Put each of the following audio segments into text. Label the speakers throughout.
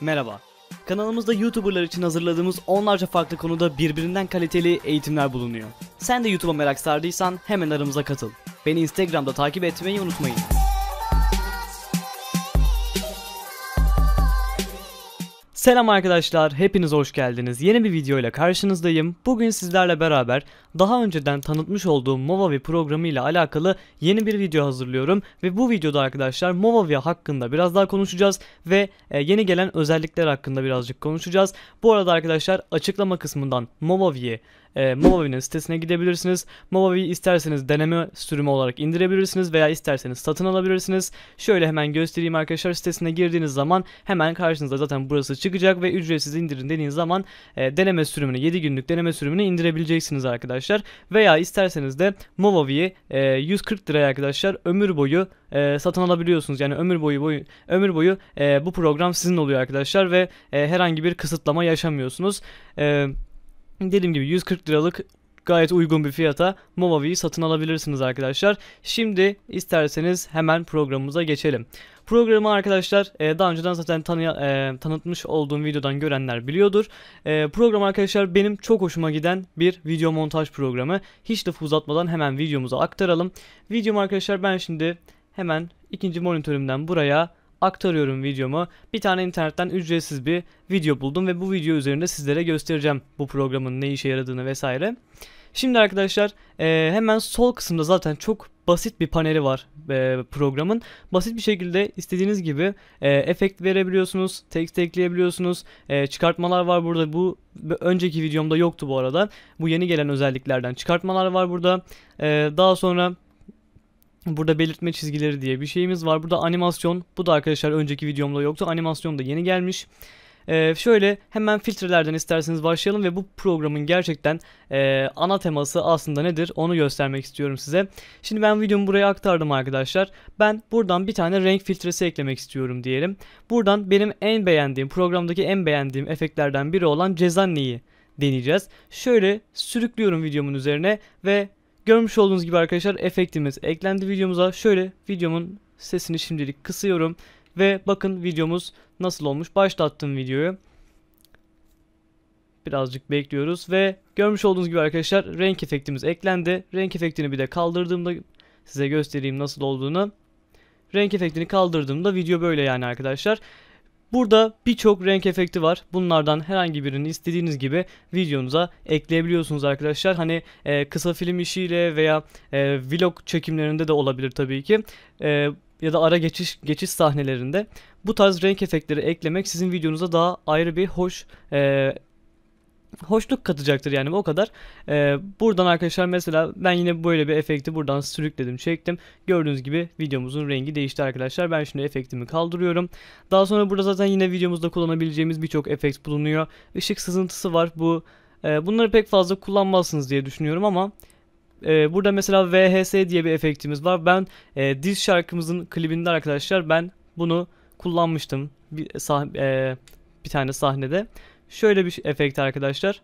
Speaker 1: Merhaba. Kanalımızda YouTuber'lar için hazırladığımız onlarca farklı konuda birbirinden kaliteli eğitimler bulunuyor. Sen de YouTube'a merak sardıysan hemen aramıza katıl. Beni Instagram'da takip etmeyi unutmayın. Selam arkadaşlar, hepiniz hoş geldiniz. Yeni bir video ile karşınızdayım. Bugün sizlerle beraber daha önceden tanıtmış olduğum Movavi programı ile alakalı yeni bir video hazırlıyorum. Ve bu videoda arkadaşlar Movavi hakkında biraz daha konuşacağız ve e, yeni gelen özellikler hakkında birazcık konuşacağız. Bu arada arkadaşlar açıklama kısmından Movavi'yi e, ee, Movavi'nin sitesine gidebilirsiniz. Movavi'yi isterseniz deneme sürümü olarak indirebilirsiniz veya isterseniz satın alabilirsiniz. Şöyle hemen göstereyim arkadaşlar sitesine girdiğiniz zaman hemen karşınıza zaten burası çıkacak ve ücretsiz indirin dediğiniz zaman e, deneme sürümünü 7 günlük deneme sürümünü indirebileceksiniz arkadaşlar. Veya isterseniz de Movavi'yi e, 140 liraya arkadaşlar ömür boyu e, satın alabiliyorsunuz. Yani ömür boyu boyu ömür boyu e, bu program sizin oluyor arkadaşlar ve e, herhangi bir kısıtlama yaşamıyorsunuz. E, dediğim gibi 140 liralık gayet uygun bir fiyata Movavi'yi satın alabilirsiniz arkadaşlar. Şimdi isterseniz hemen programımıza geçelim. Programı arkadaşlar e, daha önceden zaten tanıya, e, tanıtmış olduğum videodan görenler biliyordur. E, program arkadaşlar benim çok hoşuma giden bir video montaj programı. Hiç lafı uzatmadan hemen videomuza aktaralım. Videomu arkadaşlar ben şimdi hemen ikinci monitörümden buraya aktarıyorum videomu. Bir tane internetten ücretsiz bir video buldum ve bu video üzerinde sizlere göstereceğim bu programın ne işe yaradığını vesaire. Şimdi arkadaşlar e, hemen sol kısımda zaten çok basit bir paneli var e, programın. Basit bir şekilde istediğiniz gibi e, efekt verebiliyorsunuz, tekst ekleyebiliyorsunuz, çıkartmalar var burada. Bu önceki videomda yoktu bu arada. Bu yeni gelen özelliklerden çıkartmalar var burada. daha sonra Burada belirtme çizgileri diye bir şeyimiz var. Burada animasyon. Bu da arkadaşlar önceki videomda yoktu. Animasyon da yeni gelmiş. Ee, şöyle hemen filtrelerden isterseniz başlayalım ve bu programın gerçekten e, ana teması aslında nedir onu göstermek istiyorum size. Şimdi ben videomu buraya aktardım arkadaşlar. Ben buradan bir tane renk filtresi eklemek istiyorum diyelim. Buradan benim en beğendiğim programdaki en beğendiğim efektlerden biri olan cezanneyi deneyeceğiz. Şöyle sürüklüyorum videomun üzerine ve Görmüş olduğunuz gibi arkadaşlar efektimiz eklendi videomuza. Şöyle videomun sesini şimdilik kısıyorum. Ve bakın videomuz nasıl olmuş. Başlattım videoyu. Birazcık bekliyoruz ve görmüş olduğunuz gibi arkadaşlar renk efektimiz eklendi. Renk efektini bir de kaldırdığımda size göstereyim nasıl olduğunu. Renk efektini kaldırdığımda video böyle yani arkadaşlar. Burada birçok renk efekti var. Bunlardan herhangi birini istediğiniz gibi videonuza ekleyebiliyorsunuz arkadaşlar. Hani e, kısa film işiyle veya e, vlog çekimlerinde de olabilir tabii ki. E, ya da ara geçiş geçiş sahnelerinde bu tarz renk efektleri eklemek sizin videonuza daha ayrı bir hoş e, hoşluk katacaktır yani o kadar. Ee, buradan arkadaşlar mesela ben yine böyle bir efekti buradan sürükledim çektim. Gördüğünüz gibi videomuzun rengi değişti arkadaşlar. Ben şimdi efektimi kaldırıyorum. Daha sonra burada zaten yine videomuzda kullanabileceğimiz birçok efekt bulunuyor. Işık sızıntısı var bu. E, bunları pek fazla kullanmazsınız diye düşünüyorum ama e, burada mesela VHS diye bir efektimiz var. Ben e, diz şarkımızın klibinde arkadaşlar ben bunu kullanmıştım bir, sah e, bir tane sahnede. Şöyle bir efekt arkadaşlar.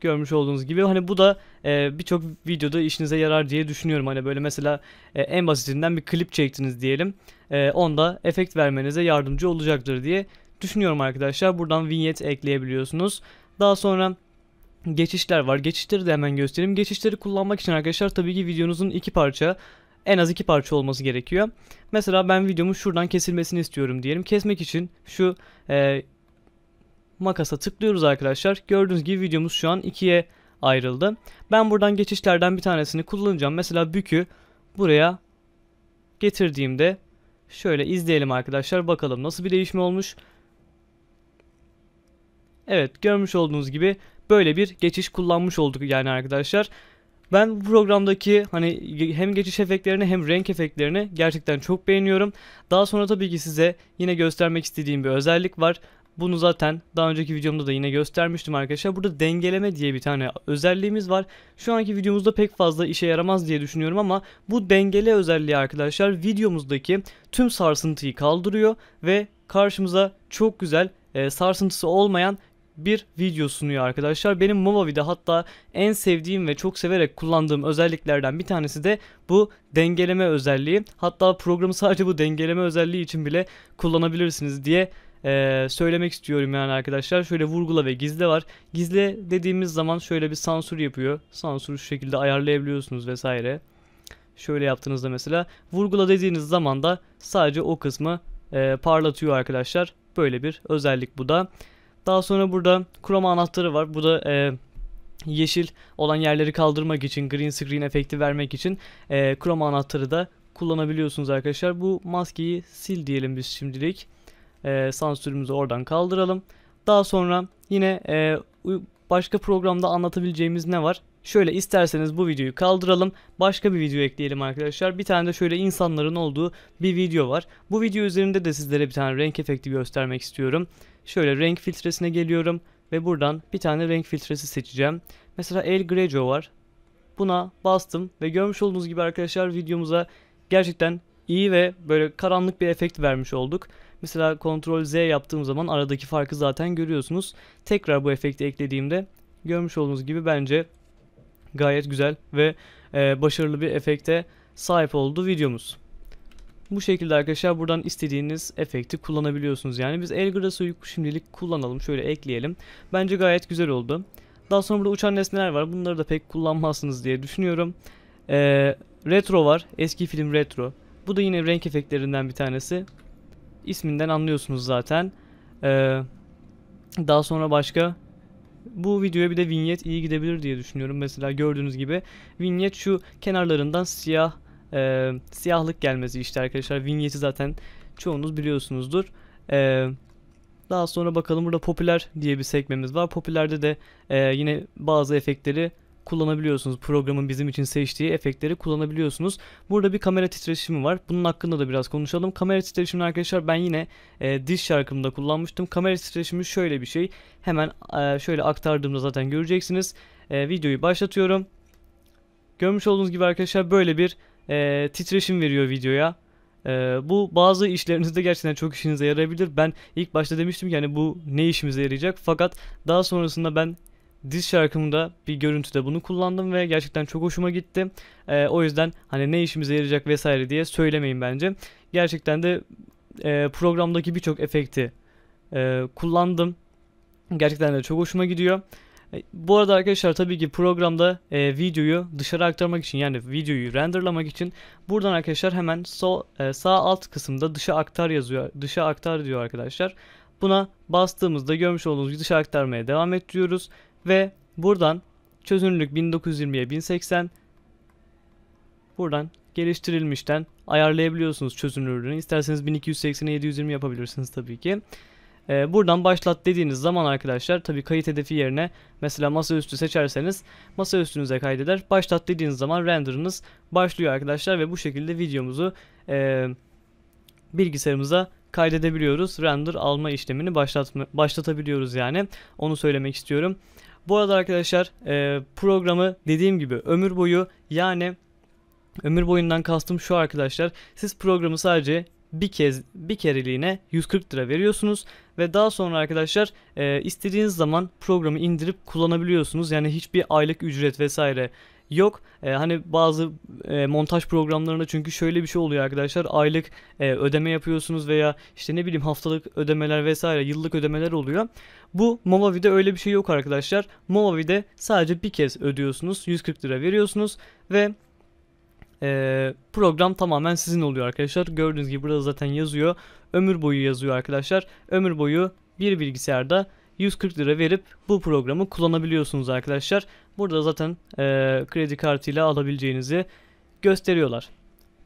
Speaker 1: Görmüş olduğunuz gibi hani bu da e, birçok videoda işinize yarar diye düşünüyorum. Hani böyle mesela e, en basitinden bir klip çektiniz diyelim. E, onda efekt vermenize yardımcı olacaktır diye düşünüyorum arkadaşlar. Buradan vinyet ekleyebiliyorsunuz. Daha sonra geçişler var. Geçişleri de hemen göstereyim. Geçişleri kullanmak için arkadaşlar tabii ki videonuzun iki parça en az iki parça olması gerekiyor. Mesela ben videomun şuradan kesilmesini istiyorum diyelim. Kesmek için şu e, makasa tıklıyoruz arkadaşlar. Gördüğünüz gibi videomuz şu an ikiye ayrıldı. Ben buradan geçişlerden bir tanesini kullanacağım. Mesela bükü buraya getirdiğimde şöyle izleyelim arkadaşlar. Bakalım nasıl bir değişme olmuş. Evet görmüş olduğunuz gibi böyle bir geçiş kullanmış olduk yani arkadaşlar. Ben bu programdaki hani hem geçiş efektlerini hem renk efektlerini gerçekten çok beğeniyorum. Daha sonra tabii ki size yine göstermek istediğim bir özellik var. Bunu zaten daha önceki videomda da yine göstermiştim arkadaşlar. Burada dengeleme diye bir tane özelliğimiz var. Şu anki videomuzda pek fazla işe yaramaz diye düşünüyorum ama bu dengele özelliği arkadaşlar videomuzdaki tüm sarsıntıyı kaldırıyor ve karşımıza çok güzel e, sarsıntısı olmayan bir video sunuyor arkadaşlar. Benim Movavi'de hatta en sevdiğim ve çok severek kullandığım özelliklerden bir tanesi de bu dengeleme özelliği. Hatta programı sadece bu dengeleme özelliği için bile kullanabilirsiniz diye e, söylemek istiyorum yani arkadaşlar. Şöyle vurgula ve gizle var. Gizle dediğimiz zaman şöyle bir sansür yapıyor. Sansürü şu şekilde ayarlayabiliyorsunuz vesaire. Şöyle yaptığınızda mesela vurgula dediğiniz zaman da sadece o kısmı e, parlatıyor arkadaşlar. Böyle bir özellik bu da. Daha sonra burada kroma anahtarı var. Bu da e, yeşil olan yerleri kaldırmak için, green screen efekti vermek için e, anahtarı da kullanabiliyorsunuz arkadaşlar. Bu maskeyi sil diyelim biz şimdilik e, sansürümüzü oradan kaldıralım. Daha sonra yine e, başka programda anlatabileceğimiz ne var? Şöyle isterseniz bu videoyu kaldıralım. Başka bir video ekleyelim arkadaşlar. Bir tane de şöyle insanların olduğu bir video var. Bu video üzerinde de sizlere bir tane renk efekti göstermek istiyorum. Şöyle renk filtresine geliyorum ve buradan bir tane renk filtresi seçeceğim. Mesela El Greco var. Buna bastım ve görmüş olduğunuz gibi arkadaşlar videomuza gerçekten iyi ve böyle karanlık bir efekt vermiş olduk. Mesela Ctrl Z yaptığım zaman aradaki farkı zaten görüyorsunuz. Tekrar bu efekti eklediğimde görmüş olduğunuz gibi bence gayet güzel ve e, başarılı bir efekte sahip oldu videomuz. Bu şekilde arkadaşlar buradan istediğiniz efekti kullanabiliyorsunuz. Yani biz El Graso'yu şimdilik kullanalım. Şöyle ekleyelim. Bence gayet güzel oldu. Daha sonra burada uçan nesneler var. Bunları da pek kullanmazsınız diye düşünüyorum. Ee, retro var. Eski film retro. Bu da yine renk efektlerinden bir tanesi isminden anlıyorsunuz zaten. Ee, daha sonra başka bu videoya bir de vinyet iyi gidebilir diye düşünüyorum. Mesela gördüğünüz gibi vinyet şu kenarlarından siyah e, siyahlık gelmesi işte arkadaşlar. Vinyeti zaten çoğunuz biliyorsunuzdur. Eee daha sonra bakalım burada popüler diye bir sekmemiz var. Popülerde de e, yine bazı efektleri kullanabiliyorsunuz. Programın bizim için seçtiği efektleri kullanabiliyorsunuz. Burada bir kamera titreşimi var. Bunun hakkında da biraz konuşalım. Kamera titreşimini arkadaşlar ben yine e, diş şarkımda kullanmıştım. Kamera titreşimi şöyle bir şey. Hemen e, şöyle aktardığımda zaten göreceksiniz. E, videoyu başlatıyorum. Görmüş olduğunuz gibi arkadaşlar böyle bir e, titreşim veriyor videoya. E, bu bazı işlerinizde gerçekten çok işinize yarayabilir. Ben ilk başta demiştim ki hani bu ne işimize yarayacak. Fakat daha sonrasında ben diz şarkımda bir görüntüde bunu kullandım ve gerçekten çok hoşuma gitti. E, o yüzden hani ne işimize yarayacak vesaire diye söylemeyin bence. Gerçekten de e, programdaki birçok efekti e, kullandım. Gerçekten de çok hoşuma gidiyor. E, bu arada arkadaşlar tabii ki programda e, videoyu dışarı aktarmak için yani videoyu renderlamak için buradan arkadaşlar hemen sol e, sağ alt kısımda dışa aktar yazıyor. Dışa aktar diyor arkadaşlar. Buna bastığımızda görmüş olduğunuz gibi dışa aktarmaya devam et diyoruz ve buradan çözünürlük 1920'ye 1080 buradan geliştirilmişten ayarlayabiliyorsunuz çözünürlüğünü. İsterseniz 1280'e 720 yapabilirsiniz tabii ki. Ee, buradan başlat dediğiniz zaman arkadaşlar tabii kayıt hedefi yerine mesela masaüstü seçerseniz masaüstünüze kaydeder. Başlat dediğiniz zaman renderınız başlıyor arkadaşlar ve bu şekilde videomuzu e, bilgisayarımıza kaydedebiliyoruz. Render alma işlemini başlatma, başlatabiliyoruz yani onu söylemek istiyorum. Bu arada arkadaşlar e, programı dediğim gibi ömür boyu yani ömür boyundan kastım şu arkadaşlar. Siz programı sadece bir kez bir kereliğine 140 lira veriyorsunuz ve daha sonra arkadaşlar e, istediğiniz zaman programı indirip kullanabiliyorsunuz. Yani hiçbir aylık ücret vesaire yok. E, hani bazı e, montaj programlarında çünkü şöyle bir şey oluyor arkadaşlar. Aylık e, ödeme yapıyorsunuz veya işte ne bileyim haftalık ödemeler vesaire yıllık ödemeler oluyor. Bu Movavi'de öyle bir şey yok arkadaşlar. Movavi'de sadece bir kez ödüyorsunuz. 140 lira veriyorsunuz ve e, program tamamen sizin oluyor arkadaşlar. Gördüğünüz gibi burada zaten yazıyor. Ömür boyu yazıyor arkadaşlar. Ömür boyu bir bilgisayarda 140 lira verip bu programı kullanabiliyorsunuz arkadaşlar. Burada zaten e, kredi kartıyla alabileceğinizi gösteriyorlar.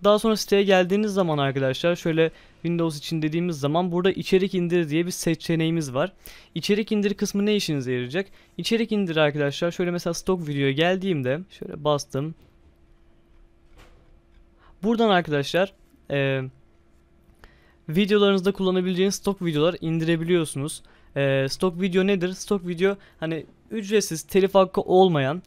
Speaker 1: Daha sonra siteye geldiğiniz zaman arkadaşlar şöyle Windows için dediğimiz zaman burada içerik indir diye bir seçeneğimiz var. İçerik indir kısmı ne işinize yarayacak? İçerik indir arkadaşlar şöyle mesela stok videoya geldiğimde şöyle bastım. Buradan arkadaşlar e, videolarınızda kullanabileceğiniz stok videolar indirebiliyorsunuz. E, stok video nedir? Stok video hani ücretsiz, telif hakkı olmayan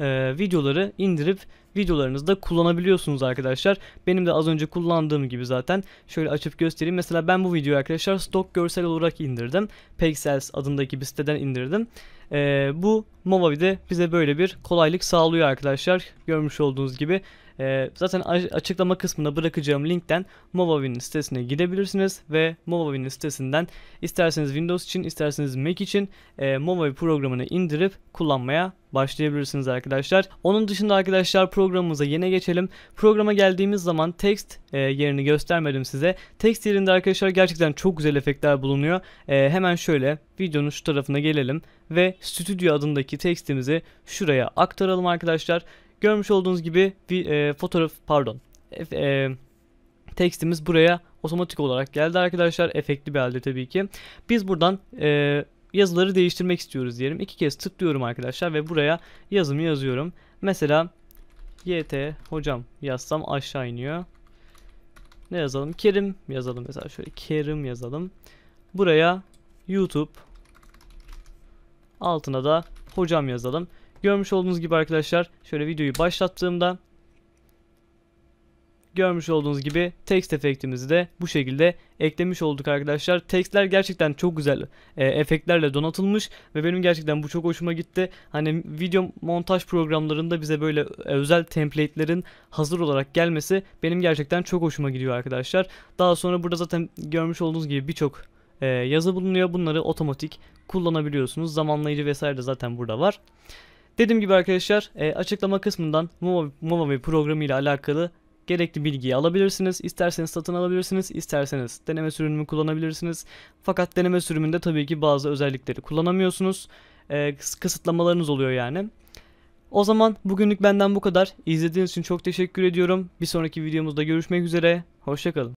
Speaker 1: e, videoları indirip videolarınızda kullanabiliyorsunuz arkadaşlar. Benim de az önce kullandığım gibi zaten şöyle açıp göstereyim. Mesela ben bu videoyu arkadaşlar stok görsel olarak indirdim. Pexels adındaki bir siteden indirdim. E, bu Movavi de bize böyle bir kolaylık sağlıyor arkadaşlar. Görmüş olduğunuz gibi. Ee, zaten açıklama kısmına bırakacağım linkten Movavi'nin sitesine gidebilirsiniz ve Movavi'nin sitesinden isterseniz Windows için isterseniz Mac için e, Movavi programını indirip kullanmaya başlayabilirsiniz arkadaşlar. Onun dışında arkadaşlar programımıza yine geçelim. Programa geldiğimiz zaman text e, yerini göstermedim size. Text yerinde arkadaşlar gerçekten çok güzel efektler bulunuyor. E, hemen şöyle videonun şu tarafına gelelim ve Studio adındaki üzerindeki tekstimizi şuraya aktaralım arkadaşlar. Görmüş olduğunuz gibi bir e, fotoğraf pardon e, e, tekstimiz buraya otomatik olarak geldi arkadaşlar. Efektli bir halde tabii ki. Biz buradan e, yazıları değiştirmek istiyoruz diyelim. İki kez tıklıyorum arkadaşlar ve buraya yazımı yazıyorum. Mesela YT hocam yazsam aşağı iniyor. Ne yazalım? Kerim yazalım mesela şöyle Kerim yazalım. Buraya YouTube Altına da hocam yazalım. Görmüş olduğunuz gibi arkadaşlar şöyle videoyu başlattığımda görmüş olduğunuz gibi text efektimizi de bu şekilde eklemiş olduk arkadaşlar. Textler gerçekten çok güzel e, efektlerle donatılmış ve benim gerçekten bu çok hoşuma gitti. Hani video montaj programlarında bize böyle e, özel template'lerin hazır olarak gelmesi benim gerçekten çok hoşuma gidiyor arkadaşlar. Daha sonra burada zaten görmüş olduğunuz gibi birçok ee, yazı bulunuyor. Bunları otomatik kullanabiliyorsunuz. Zamanlayıcı vesaire de zaten burada var. Dediğim gibi arkadaşlar e, açıklama kısmından Movavi programı ile alakalı gerekli bilgiyi alabilirsiniz. İsterseniz satın alabilirsiniz, isterseniz deneme sürümünü kullanabilirsiniz. Fakat deneme sürümünde tabii ki bazı özellikleri kullanamıyorsunuz. E, kısıtlamalarınız oluyor yani. O zaman bugünlük benden bu kadar. İzlediğiniz için çok teşekkür ediyorum. Bir sonraki videomuzda görüşmek üzere. Hoşçakalın.